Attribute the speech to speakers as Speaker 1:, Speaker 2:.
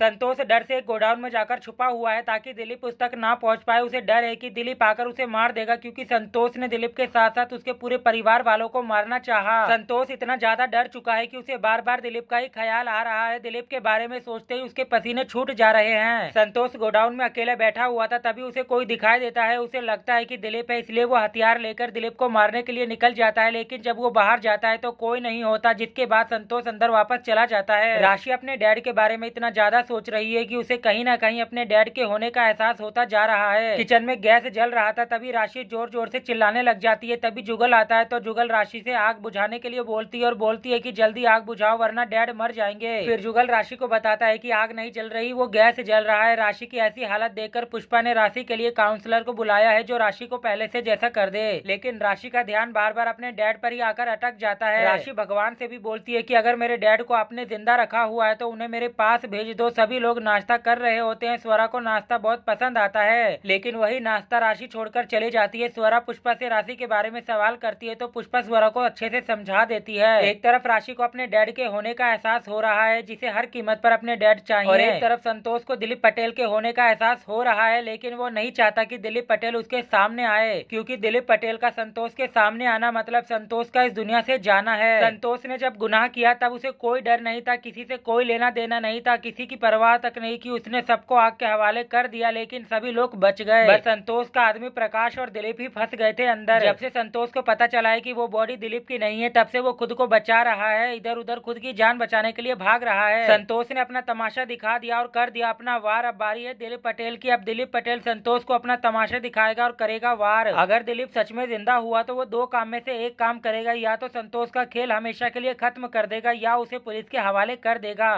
Speaker 1: संतोष डर से गोडाउन में जाकर छुपा हुआ है ताकि दिलीप उस तक ना पहुंच पाए उसे डर है कि दिलीप आकर उसे मार देगा क्योंकि संतोष ने दिलीप के साथ साथ उसके पूरे परिवार वालों को मारना चाहा संतोष इतना ज्यादा डर चुका है कि उसे बार बार दिलीप का ही ख्याल आ रहा है दिलीप के बारे में सोचते ही उसके पसीने छूट जा रहे हैं संतोष गोडाउन में अकेले बैठा हुआ था तभी उसे कोई दिखाई देता है उसे लगता है की दिलीप है इसलिए वो हथियार लेकर दिलीप को मारने के लिए निकल जाता है लेकिन जब वो बाहर जाता है तो कोई नहीं होता जिसके बाद संतोष अंदर वापस चला जाता है राशि अपने डैड के बारे में इतना ज्यादा सोच रही है कि उसे कहीं ना कहीं अपने डैड के होने का एहसास होता जा रहा है किचन में गैस जल रहा था तभी राशि जोर जोर से चिल्लाने लग जाती है तभी जुगल आता है तो जुगल राशि से आग बुझाने के लिए बोलती है और बोलती है की जल्दी आग बुझाओ वरना डैड मर जाएंगे फिर जुगल राशि को बताता है की आग नहीं जल रही वो गैस जल रहा है राशि की ऐसी हालत देखकर पुष्पा ने राशि के लिए काउंसलर को बुलाया है जो राशि को पहले से जैसा कर दे लेकिन राशि का ध्यान बार बार अपने डैड पर ही आकर अटक जाता है राशि भगवान से भी बोलती है कि अगर मेरे डैड को आपने जिंदा रखा हुआ है तो उन्हें मेरे पास भेज दो सभी लोग नाश्ता कर रहे होते हैं स्वरा को नाश्ता बहुत पसंद आता है लेकिन वही नाश्ता राशि छोड़कर चली जाती है स्वरा पुष्पा से राशि के बारे में सवाल करती है तो पुष्पा स्वरा को अच्छे से समझा देती है एक तरफ राशि को अपने डैड के होने का एहसास हो रहा है जिसे हर कीमत पर अपने डैड चाहिए और एक तरफ संतोष को दिलीप पटेल के होने का एहसास हो रहा है लेकिन वो नहीं चाहता की दिलीप पटेल उसके सामने आए क्यूँकी दिलीप पटेल का संतोष के सामने आना मतलब संतोष का इस दुनिया ऐसी जाना है संतोष ने जब गुनाह किया तब उसे कोई डर नहीं था किसी से कोई लेना देना नहीं था किसी की परवाह तक नहीं की उसने सबको आग के हवाले कर दिया लेकिन सभी लोग बच गए संतोष का आदमी प्रकाश और दिलीप ही फंस गए थे अंदर जब से संतोष को पता चला है कि वो बॉडी दिलीप की नहीं है तब से वो खुद को बचा रहा है इधर उधर खुद की जान बचाने के लिए भाग रहा है संतोष ने अपना तमाशा दिखा दिया और कर दिया अपना वार अब बारी है दिलीप पटेल की अब दिलीप पटेल संतोष को अपना तमाशा दिखाएगा और करेगा वार अगर दिलीप सच में जिंदा हुआ तो वो दो काम में से एक काम करेगा या तो संतोष का खेल हमेशा के लिए खत्म कर देगा या उसे पुलिस के हवाले कर देगा